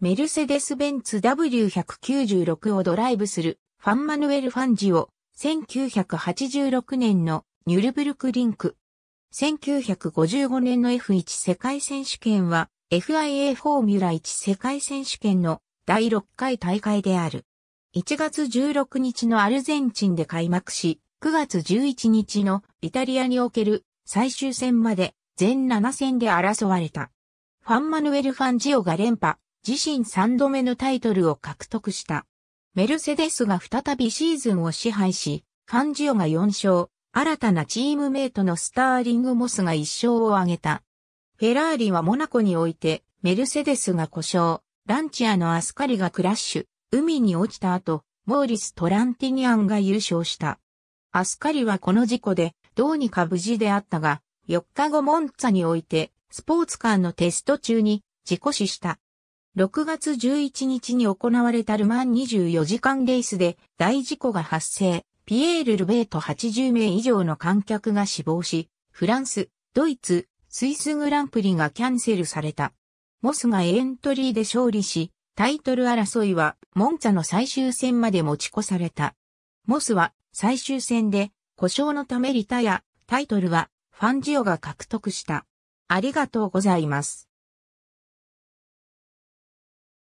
メルセデス・ベンツ W196 をドライブするファンマヌエル・ファンジオ、1986年のニュルブルクリンク。1955年の F1 世界選手権は FIA フォーミュラ1世界選手権の第6回大会である。1月16日のアルゼンチンで開幕し、9月11日のイタリアにおける最終戦まで全7戦で争われた。ファンマヌエル・ファンジオが連覇。自身3度目のタイトルを獲得した。メルセデスが再びシーズンを支配し、ファンジオが4勝、新たなチームメイトのスターリング・モスが1勝を挙げた。フェラーリはモナコにおいて、メルセデスが故障、ランチアのアスカリがクラッシュ、海に落ちた後、モーリス・トランティニアンが優勝した。アスカリはこの事故で、どうにか無事であったが、4日後モンツァにおいて、スポーツカーのテスト中に、事故死した。6月11日に行われたルマン24時間レースで大事故が発生、ピエール・ルベート80名以上の観客が死亡し、フランス、ドイツ、スイスグランプリがキャンセルされた。モスがエントリーで勝利し、タイトル争いはモンツァの最終戦まで持ち越された。モスは最終戦で故障のためリタやタイトルはファンジオが獲得した。ありがとうございます。